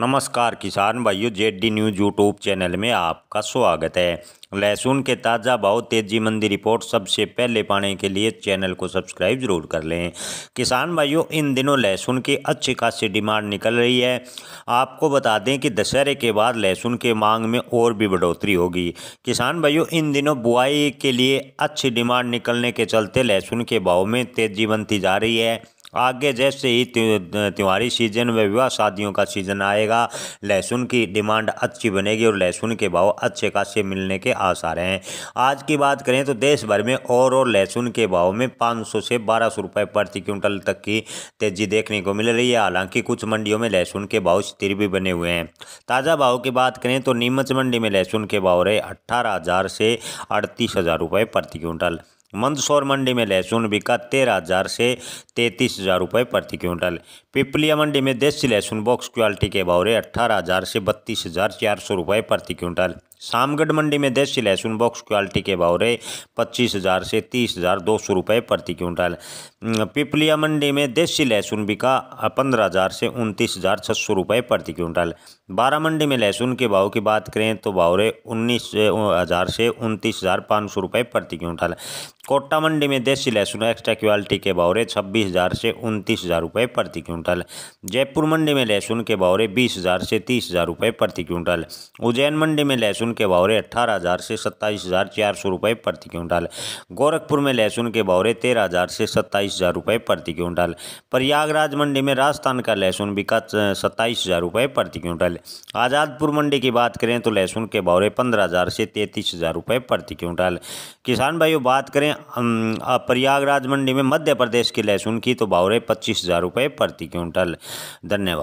नमस्कार किसान भाइयों Z D news YouTube channel में आपका स्वागत है लहसुन के ताज़ा भाव तेजी मंदी रिपोर्ट सबसे पहले पाने के लिए चैनल को सब्सक्राइब जरूर कर लें किसान भाइयों इन दिनों लहसुन की अच्छी खासी डिमांड निकल रही है आपको बता दें कि दशहरे के बाद लहसुन के मांग में और भी बढ़ोतरी होगी किसान भाइयों इन दिनों बुआई के लिए अच्छी डिमांड निकलने के चलते लहसुन के भाव में तेजी बनती जा रही है आगे जैसे ही त्योहारी सीजन व विवाह शादियों का सीजन आएगा लहसुन की डिमांड अच्छी बनेगी और लहसुन के भाव अच्छे खासे मिलने के आसार हैं आज की बात करें तो देश भर में और और लहसुन के भाव में 500 से 1200 रुपए प्रति क्विंटल तक की तेजी देखने को मिल रही है हालांकि कुछ मंडियों में लहसुन के भाव स्थिर भी बने हुए हैं ताज़ा भाव की बात करें तो नीमच मंडी में लहसुन के भाव रहे अट्ठारह से अड़तीस हज़ार रुपये प्रति क्विंटल मंदसौर मंडी में लहसुन बिका तेरह हज़ार से तैंतीस हज़ार रुपये प्रति क्विंटल पिपलिया मंडी में देसी लहसुन बॉक्स क्वालिटी के भाव रहे अट्ठारह हज़ार से बत्तीस हज़ार चार सौ रुपये प्रति क्विंटल शामगढ़ मंडी में देसी लहसुन बॉक्स क्वालिटी के भाव रहे पच्चीस हज़ार से तीस हज़ार दो सौ रुपये प्रति क्विंटल पिपलिया मंडी में देसी लहसुन बिका पंद्रह हज़ार से उनतीस हज़ार छः सौ रुपये प्रति क्विंटल बारह मंडी में लहसुन के भाव की बात करें तो भाव रहे उन्नीस हज़ार से उनतीस हज़ार पाँच सौ रुपये प्रति क्विंटल कोटा मंडी में देसी लहसुन एक्स्ट्रा क्वालिटी के भाव रहे छब्बीस हज़ार से उनतीस हज़ार रुपये प्रति क्विंटल जयपुर मंडी में लहसुन के भाव रहे बीस हज़ार से तीस हज़ार रुपये प्रति क्विंटल उज्जैन मंडी में लहसुन लहसुन के भावरे अट्ठारह हज़ार से सत्ताईस हज़ार चार सौ रुपये प्रति क्विंटल गोरखपुर में लहसुन के भावरे तेरह हज़ार से सत्ताईस हज़ार रुपये प्रति क्विंटल प्रयागराज मंडी में राजस्थान का लहसुन बिका सत्ताईस हज़ार रुपये प्रति क्विंटल आज़ादपुर मंडी की बात करें तो लहसुन के भावरे पंद्रह हज़ार से तैंतीस हज़ार रुपये प्रति क्विंटल किसान भाइयों बात करें प्रयागराज मंडी में मध्य प्रदेश के लहसुन की तो भावरे पच्चीस हज़ार रुपये प्रति क्विंटल धन्यवाद